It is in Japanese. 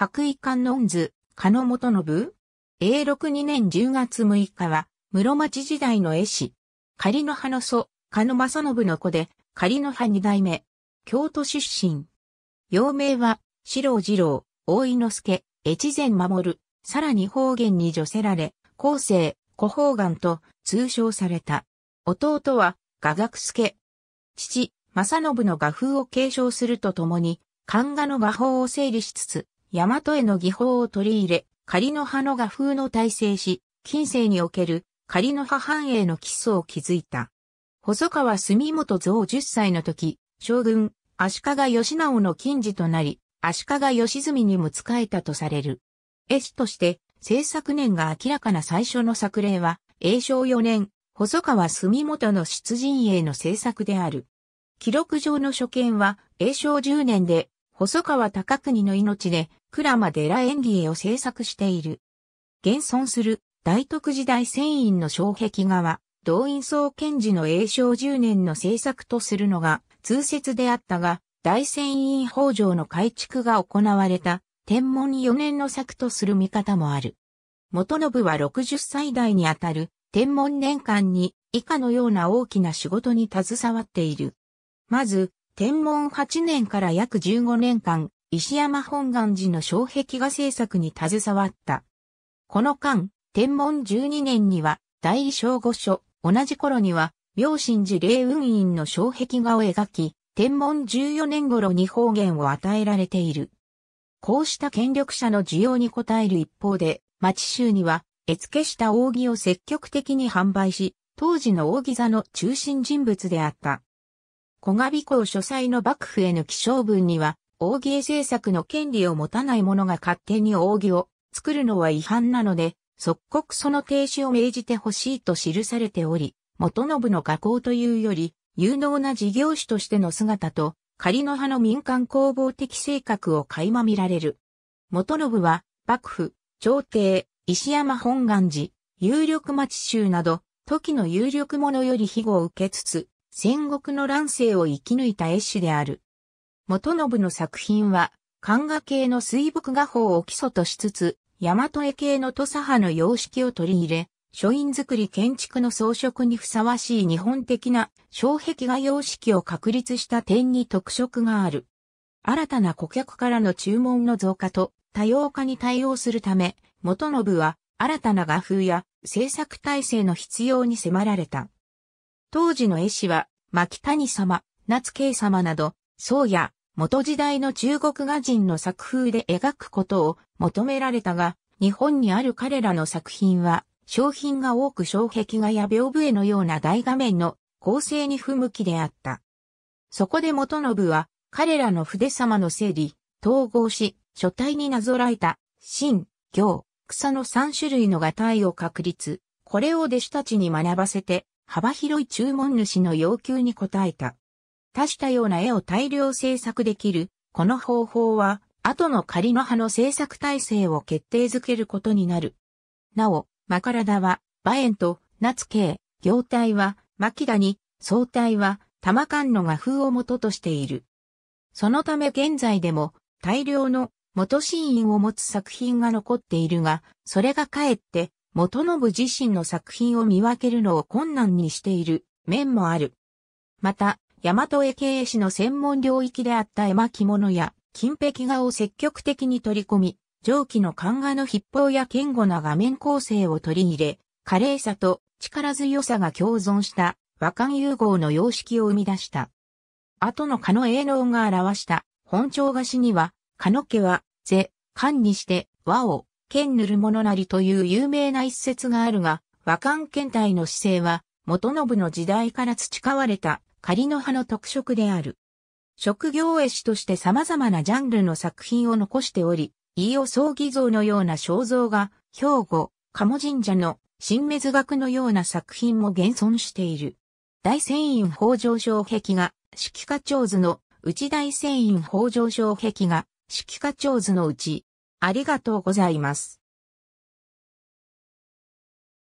白衣観音図、加野元信永禄2年10月6日は、室町時代の絵師、仮の葉の祖、加野正信の子で、仮の葉二代目、京都出身。幼名は、四郎二郎、大井之助、越前守、さらに方言に除せられ、後世、古方岩と通称された。弟は、雅楽助。父、正信の画風を継承するとともに、漢画の画法を整理しつつ、大和絵の技法を取り入れ、仮の葉の画風の体制し、近世における仮の葉繁栄の基礎を築いた。細川住元像10歳の時、将軍、足利義直の近次となり、足利義澄にも仕えたとされる。絵師として、制作年が明らかな最初の作例は、永正4年、細川住元の出陣営の制作である。記録上の所見は、永正10年で、細川隆国の命で、倉間寺演技絵を制作している。現存する大徳時代船員の障壁画は、動員総検事の永正10年の制作とするのが通説であったが、大船員北条の改築が行われた天文4年の作とする見方もある。元信は60歳代にあたる天文年間に以下のような大きな仕事に携わっている。まず、天文8年から約15年間、石山本願寺の障壁画制作に携わった。この間、天文12年には、大正御所、同じ頃には、明神寺霊雲院の障壁画を描き、天文14年頃に方言を与えられている。こうした権力者の需要に応える一方で、町州には、絵付けした扇を積極的に販売し、当時の扇座の中心人物であった。小美公書斎の幕府への起承文には、大絵制作の権利を持たない者が勝手に扇を作るのは違反なので、即刻その停止を命じてほしいと記されており、元信の画工というより、有能な事業主としての姿と、仮の派の民間工房的性格を垣間見られる。元信は、幕府、朝廷、石山本願寺、有力町衆など、時の有力者より庇護を受けつつ、戦国の乱世を生き抜いた絵師である。元信の作品は、漢画系の水墨画法を基礎としつつ、大和絵系の土佐派の様式を取り入れ、書院作り建築の装飾にふさわしい日本的な障壁画様式を確立した点に特色がある。新たな顧客からの注文の増加と多様化に対応するため、元信は新たな画風や制作体制の必要に迫られた。当時の絵師は牧谷様、夏慶様など、宗や元時代の中国画人の作風で描くことを求められたが、日本にある彼らの作品は、商品が多く障壁画や屏風絵のような大画面の構成に不向きであった。そこで元信は、彼らの筆様の整理、統合し、書体になぞらえた、新、行、草の三種類の画体を確立。これを弟子たちに学ばせて、幅広い注文主の要求に応えた。多種多様な絵を大量制作できる、この方法は、後の仮の派の制作体制を決定づけることになる。なお、マカラダは、バエンと、夏慶、行体は、マキダに、相対は、玉缶の画風を元としている。そのため現在でも、大量の元シーンを持つ作品が残っているが、それがかえって、元信自身の作品を見分けるのを困難にしている面もある。また、大和絵経営の専門領域であった絵巻物や金壁画を積極的に取り込み、上記の漢画の筆法や堅固な画面構成を取り入れ、華麗さと力強さが共存した和漢融合の様式を生み出した。後の蚊の営農が表した本朝菓子には、蚊の毛は、ぜ、漢にして、和を、剣塗るものなりという有名な一節があるが、和漢剣隊の姿勢は、元信の時代から培われた仮の葉の特色である。職業絵師として様々なジャンルの作品を残しており、飯尾葬儀像のような肖像が、兵庫、鴨神社の新滅学のような作品も現存している。大仙院北条小壁画、揮課長図の内大仙院北条小壁画、揮課長図のうち、ありがとうございます。